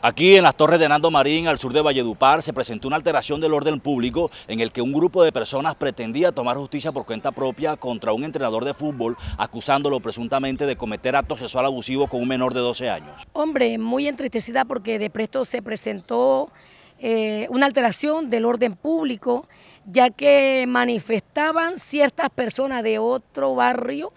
Aquí en las torres de Nando Marín, al sur de Valledupar, se presentó una alteración del orden público en el que un grupo de personas pretendía tomar justicia por cuenta propia contra un entrenador de fútbol, acusándolo presuntamente de cometer acto sexual abusivo con un menor de 12 años. Hombre, muy entristecida porque de presto se presentó eh, una alteración del orden público, ya que manifestaban ciertas personas de otro barrio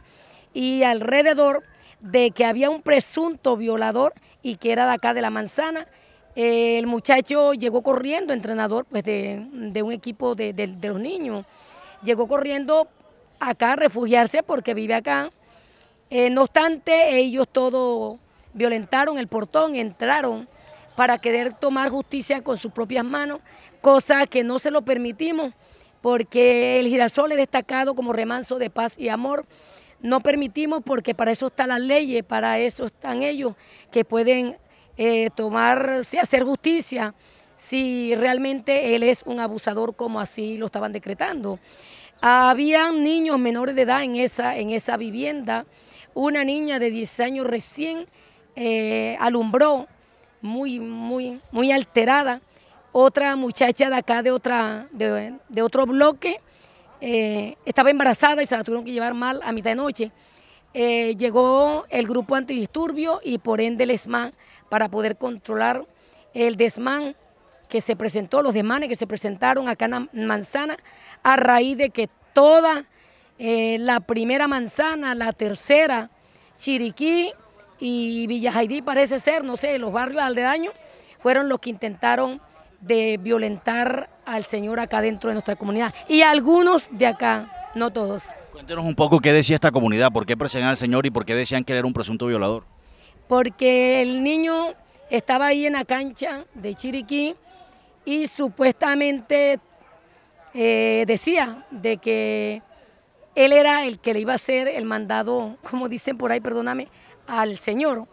y alrededor de que había un presunto violador y que era de acá de la manzana. Eh, el muchacho llegó corriendo, entrenador pues de, un equipo de, de, los niños, llegó corriendo acá a refugiarse porque vive acá. Eh, no obstante, ellos todos violentaron el portón, entraron para querer tomar justicia con sus propias manos, cosa que no se lo permitimos, porque el girasol es destacado como remanso de paz y amor no permitimos porque para eso están las leyes, para eso están ellos que pueden eh, tomar, hacer justicia si realmente él es un abusador como así lo estaban decretando. Habían niños menores de edad en esa, en esa vivienda. Una niña de 10 años recién eh, alumbró, muy, muy, muy alterada. Otra muchacha de acá, de, otra, de otro bloque, eh, estaba embarazada y se la tuvieron que llevar mal a mitad de noche. Eh, llegó el grupo antidisturbio y por ende el ESMAN para poder controlar el desmán que se presentó, los desmanes que se presentaron acá en Manzana, a raíz de que toda eh, la primera manzana, la tercera, Chiriquí y Villajaidí parece ser, no sé, los barrios daño fueron los que intentaron de violentar al Señor acá dentro de nuestra comunidad. Y algunos de acá, no todos. Cuéntenos un poco qué decía esta comunidad, por qué presionaban al Señor y por qué decían que él era un presunto violador. Porque el niño estaba ahí en la cancha de Chiriquí y supuestamente eh, decía de que él era el que le iba a hacer el mandado, como dicen por ahí, perdóname, al Señor.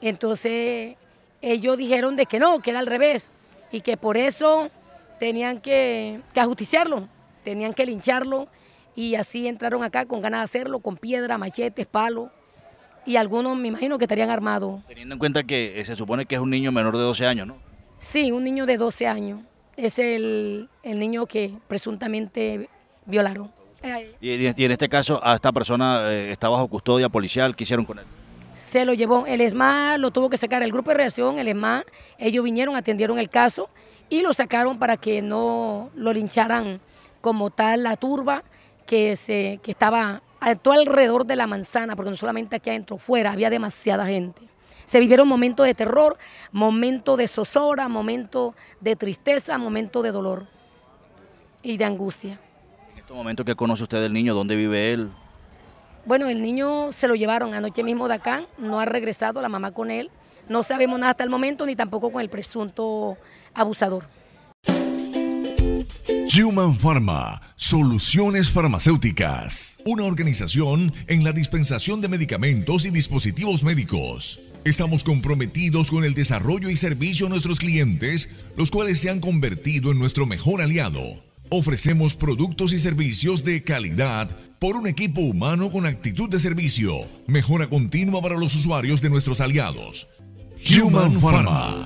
Entonces ellos dijeron de que no, que era al revés, y que por eso tenían que, ajusticiarlo, tenían que lincharlo y así entraron acá con ganas de hacerlo, con piedra, machetes, palos y algunos me imagino que estarían armados. Teniendo en cuenta que eh, se supone que es un niño menor de 12 años, ¿no? Sí, un niño de 12 años. Es el, niño que presuntamente violaron. Y, en este caso, a esta persona eh, está bajo custodia policial. ¿Qué hicieron con él? se lo llevó. El ESMA lo tuvo que sacar, el grupo de reacción, el ESMA, ellos vinieron, atendieron el caso y lo sacaron para que no lo lincharan como tal la turba que, se, que estaba todo alrededor de la manzana, porque no solamente aquí adentro, fuera, había demasiada gente. Se vivieron momentos de terror, momentos de zozobra, momentos de tristeza, momentos de dolor y de angustia. En estos momentos que conoce usted del niño, ¿dónde vive él? Bueno, el niño se lo llevaron anoche mismo de acá, no ha regresado la mamá con él. No sabemos nada hasta el momento ni tampoco con el presunto abusador. Human Pharma, soluciones farmacéuticas, una organización en la dispensación de medicamentos y dispositivos médicos. Estamos comprometidos con el desarrollo y servicio a nuestros clientes, los cuales se han convertido en nuestro mejor aliado. Ofrecemos productos y servicios de calidad por un equipo humano con actitud de servicio. Mejora continua para los usuarios de nuestros aliados. Human Pharma.